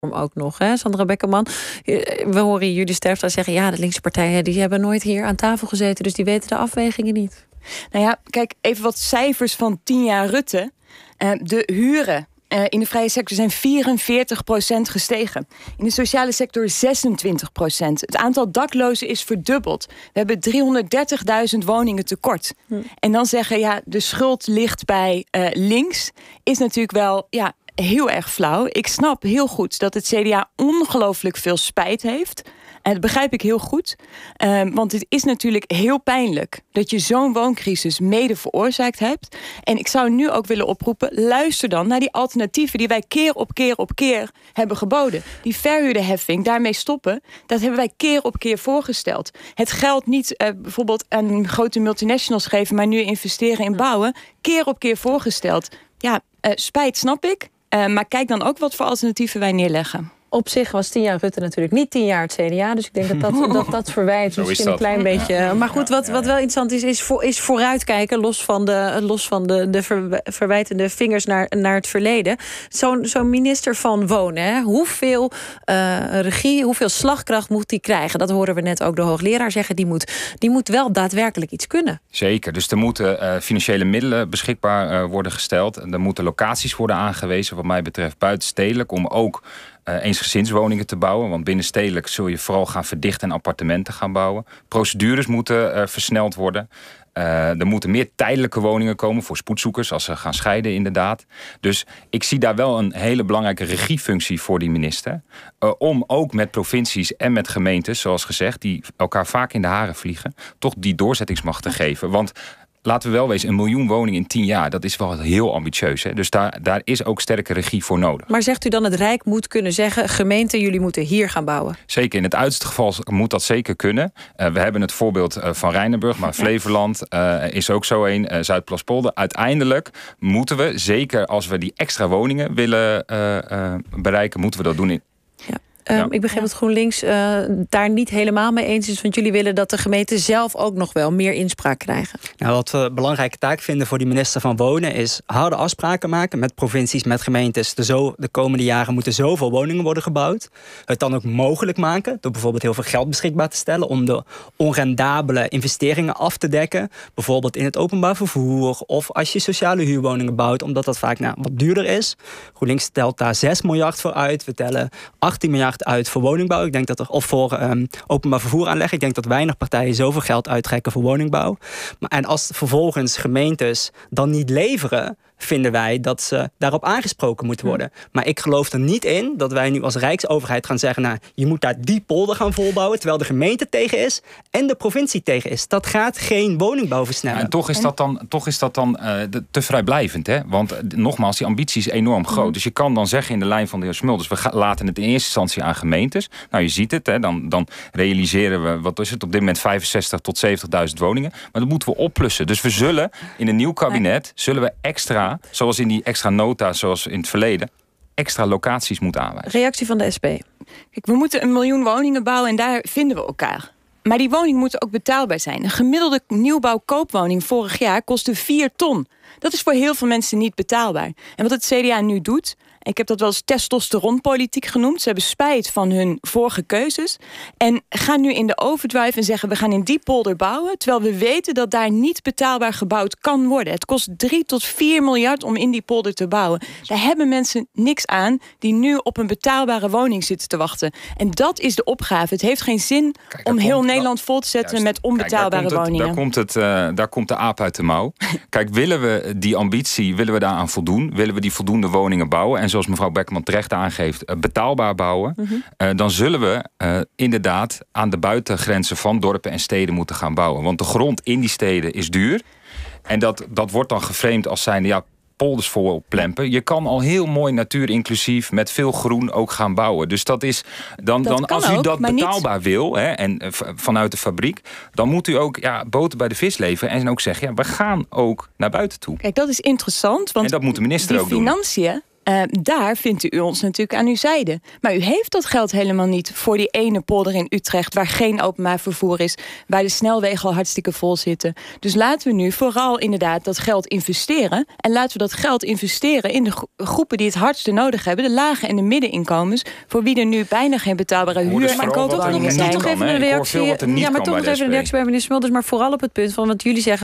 ook nog, hè, Sandra Beckerman. Eh, we horen jullie sterfte zeggen: ja, de linkse partijen die hebben nooit hier aan tafel gezeten, dus die weten de afwegingen niet. Nou ja, kijk even wat cijfers van 10 jaar Rutte. Eh, de huren eh, in de vrije sector zijn 44 gestegen. In de sociale sector 26 Het aantal daklozen is verdubbeld. We hebben 330.000 woningen tekort. Hm. En dan zeggen, ja, de schuld ligt bij links... is natuurlijk wel ja, heel erg flauw. Ik snap heel goed dat het CDA ongelooflijk veel spijt heeft. En dat begrijp ik heel goed. Ehm, want het is natuurlijk heel pijnlijk dat je zo'n wooncrisis mede veroorzaakt hebt. En ik zou nu ook willen oproepen: luister dan naar die alternatieven die wij keer op keer op keer hebben geboden. Die verhuurderheffing, daarmee stoppen, dat hebben wij keer op keer voorgesteld. Het geld niet eh, bijvoorbeeld aan grote multinationals geven, maar nu investeren in bouwen. Keer op keer voorgesteld. Ja, eh, spijt snap ik. Eh, maar kijk dan ook wat voor alternatieven wij neerleggen. Op zich was tien jaar Rutte natuurlijk niet tien jaar het CDA. Dus ik denk dat dat, dat, dat verwijt misschien een klein beetje. Maar goed, wat, wat wel interessant is, is, voor, is vooruitkijken... los van de, los van de, de verwijtende vingers naar, naar het verleden. Zo'n zo'n minister van Wonen, hè? hoeveel uh, regie, hoeveel slagkracht moet die krijgen? Dat horen we net ook de hoogleraar zeggen. Die moet, die moet wel daadwerkelijk iets kunnen. Zeker, dus er moeten eh, financiële middelen beschikbaar eh, worden gesteld. en Er moeten locaties worden aangewezen, wat mij betreft buitenstedelijk... om ook eh, eensgezinswoningen te bouwen. Want binnenstedelijk zul je vooral gaan verdichten en appartementen gaan bouwen. Procedures moeten eh, versneld worden. Eh, er moeten meer tijdelijke woningen komen voor spoedzoekers als ze gaan scheiden, inderdaad. Dus ik zie daar wel een hele belangrijke regiefunctie voor die minister. om ook met provincies en met gemeentes, zoals gezegd, die elkaar vaak in de haren vliegen, toch die doorzettingsmacht te geven. Want laten we wel wezen, een miljoen woningen in tien jaar, dat is wel heel ambitieus. Hè? Dus daar, daar is ook sterke regie voor nodig. Maar zegt u dan, het Rijk moet kunnen zeggen, gemeenten, jullie moeten hier gaan bouwen? Zeker, in het uiterste geval moet dat zeker kunnen. Eh, we hebben het voorbeeld eh, van Rijnenburg, maar Flevoland eh, is ook zo een, uh, Zuidplaspolder. Uiteindelijk moeten we, zeker als we die extra woningen willen bereiken, moeten we dat doen in Ehm, ik begrijp dat GroenLinks eh, daar niet helemaal mee eens is. Want jullie willen dat de gemeenten zelf ook nog wel meer inspraak krijgen. Nou, wat we een belangrijke taak vinden voor die minister van Wonen is harde afspraken maken met provincies, met gemeentes. De, zo, de komende jaren moeten zoveel woningen worden gebouwd. Het dan ook mogelijk maken door bijvoorbeeld heel veel geld beschikbaar te stellen om de onrendabele investeringen af te dekken. Bijvoorbeeld in het openbaar vervoer of als je sociale huurwoningen bouwt, omdat dat vaak nou, wat duurder is. GroenLinks stelt daar 6 miljard voor uit. We tellen 18 miljard uit voor woningbouw. Ik denk dat er, of voor um, openbaar vervoer aanleggen. Ik denk dat weinig partijen zoveel geld uittrekken voor woningbouw. Maar, en als vervolgens gemeentes dan niet leveren, vinden wij dat ze daarop aangesproken moeten hm. worden. Maar ik geloof er niet in dat wij nu als Rijksoverheid gaan zeggen: nou, je moet daar die polder gaan volbouwen, terwijl de gemeente tegen is en de provincie tegen is. Dat gaat geen woningbouw versnellen. en toch is dat dan, toch is dat dan eh, te vrijblijvend, hè? Want eh, nogmaals, die ambitie is enorm hm. groot. Dus je kan dan zeggen in de lijn van de heer Smulders: we laten het in eerste instantie aan gemeentes. Nou, je ziet het, hè? Dan, dan realiseren we, wat is het op dit moment, 65 tot 70.000 woningen. Maar dat moeten we oplussen. Dus we zullen in een nieuw kabinet zullen we extra zoals in die extra nota, zoals in het verleden, extra locaties moet aanwijzen. Reactie van de SP. Kijk, we moeten een miljoen woningen bouwen en daar vinden we elkaar. Maar die woningen moeten ook betaalbaar zijn. Een gemiddelde nieuwbouw koopwoning vorig jaar kostte 4 ton. Dat is voor heel veel mensen niet betaalbaar. En wat het CDA nu doet, ik heb dat wel eens testosteronpolitiek genoemd. Ze hebben spijt van hun vorige keuzes. En gaan nu in de overdrive en zeggen: we gaan in die polder bouwen. Terwijl we weten dat daar niet betaalbaar gebouwd kan worden. Het kost 3 tot 4 miljard om in die polder te bouwen. Daar hebben mensen niks aan die nu op een betaalbare woning zitten te wachten. En dat is de opgave. Het heeft geen zin om heel Nederland vol te zetten met onbetaalbare woningen. daar, komt het, eh, daar komt de aap uit de mouw. Kijk, willen we eh, die ambitie, willen we daaraan voldoen? Willen we die voldoende woningen bouwen? En zoals mevrouw Beckman terecht aangeeft, eh, betaalbaar bouwen. Mhm. Eh, dan zullen we inderdaad aan de buitengrenzen van dorpen en steden moeten gaan bouwen. Want de grond in die steden is duur. En dat, dat wordt dan geframed als zijn ja, polders vol plempen. Je kan al heel mooi natuurinclusief met veel groen ook gaan bouwen. Dus dat is dan, dan als u dat betaalbaar wil hè, en eh, vanuit de fabriek, dan moet u ook ja, boter bij de vis leveren en ook zeggen: ja, we gaan ook naar buiten toe. Kijk, dat is interessant. Want en dat moet de minister ook doen. Financiën Ehm, daar vindt u ons natuurlijk aan uw zijde. Maar u heeft dat geld helemaal niet voor die ene polder in Utrecht... waar geen openbaar vervoer is, waar de snelwegen al hartstikke vol zitten. Dus laten we nu vooral inderdaad dat geld investeren. En laten we dat geld investeren in de groepen die het hardste nodig hebben... de lage en de middeninkomens, voor wie er nu bijna geen betaalbare huur... Dus en toch even een reactie. Ja, maar toch even een reactie bij meneer Smulders... maar vooral op het punt van wat jullie zeggen...